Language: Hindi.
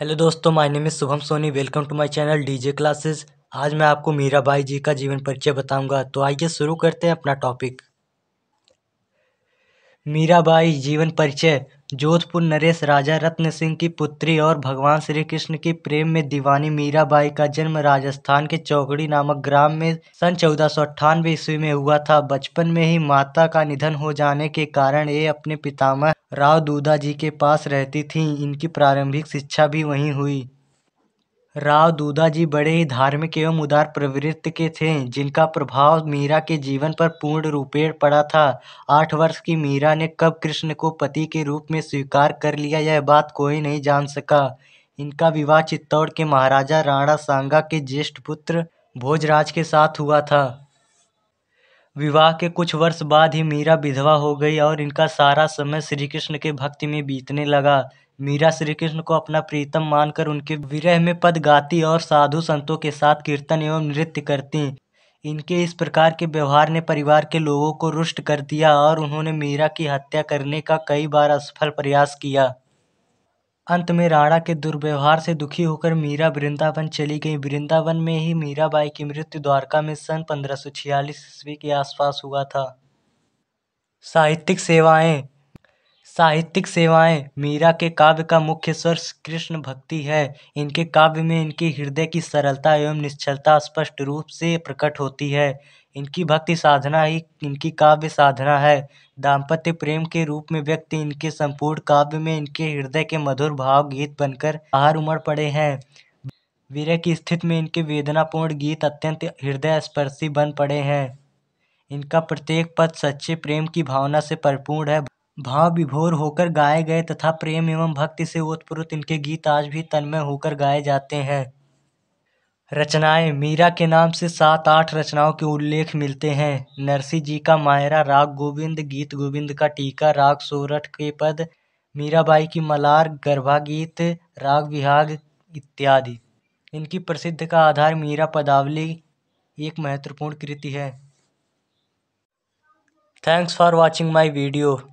हेलो दोस्तों my name is Shubham Soni welcome to my channel DJ classes आज मैं आपको मीराबाई जी का जीवन परिचय बताऊंगा तो आइए शुरू करते हैं अपना टॉपिक मीराबाई जीवन परिचय जोधपुर नरेश राजा रत्न सिंह की पुत्री और भगवान श्री कृष्ण की प्रेम में दीवानी मीराबाई का जन्म राजस्थान के चौकड़ी नामक ग्राम में सन चौदह सौ अट्ठानवे ईस्वी में हुआ था बचपन में ही माता का निधन हो जाने के कारण ये अपने पितामह राव दूदा जी के पास रहती थीं इनकी प्रारंभिक शिक्षा भी वहीं हुई राव जी बड़े ही धार्मिक एवं उदार प्रवृत्ति के थे जिनका प्रभाव मीरा के जीवन पर पूर्ण रूपेण पड़ा था आठ वर्ष की मीरा ने कब कृष्ण को पति के रूप में स्वीकार कर लिया यह बात कोई नहीं जान सका इनका विवाह चित्तौड़ के महाराजा राणा सांगा के ज्येष्ठ पुत्र भोजराज के साथ हुआ था विवाह के कुछ वर्ष बाद ही मीरा विधवा हो गई और इनका सारा समय श्रीकृष्ण के भक्ति में बीतने लगा मीरा श्रीकृष्ण को अपना प्रीतम मानकर उनके विरह में पद गाती और साधु संतों के साथ कीर्तन एवं नृत्य करती इनके इस प्रकार के व्यवहार ने परिवार के लोगों को रुष्ट कर दिया और उन्होंने मीरा की हत्या करने का कई बार असफल प्रयास किया अंत में राणा के दुर्व्यवहार से दुखी होकर मीरा वृंदावन चली गई वृंदावन में ही मीराबाई की मृत्यु द्वारका में सन पंद्रह सौ छियालीस ईस्वी के आसपास हुआ था साहित्यिक सेवाएं साहित्यिक सेवाएँ मीरा के काव्य का मुख्य सोर्स कृष्ण भक्ति है इनके काव्य में इनके हृदय की सरलता एवं निश्चलता स्पष्ट रूप से प्रकट होती है इनकी भक्ति साधना ही इनकी काव्य साधना है दाम्पत्य प्रेम के रूप में व्यक्त इनके संपूर्ण काव्य में इनके हृदय के मधुर भाव गीत बनकर बाहर उमड़ पड़े हैं वीरय की स्थिति में इनके वेदनापूर्ण गीत अत्यंत हृदय स्पर्शी बन पड़े हैं इनका प्रत्येक पद सच्चे प्रेम की भावना से परिपूर्ण है भाव विभोर होकर गाए गए तथा प्रेम एवं भक्ति से ओतप्रोत इनके गीत आज भी तन्मय होकर गाए जाते हैं रचनाएं मीरा के नाम से सात आठ रचनाओं के उल्लेख मिलते हैं नरसी जी का मायरा राग गोविंद गीत गोविंद का टीका राग सोरठ के पद मीराबाई की मलार गरभा गीत राग विहाग इत्यादि इनकी प्रसिद्ध का आधार मीरा पदावली एक महत्वपूर्ण कृति है thanks for watching my video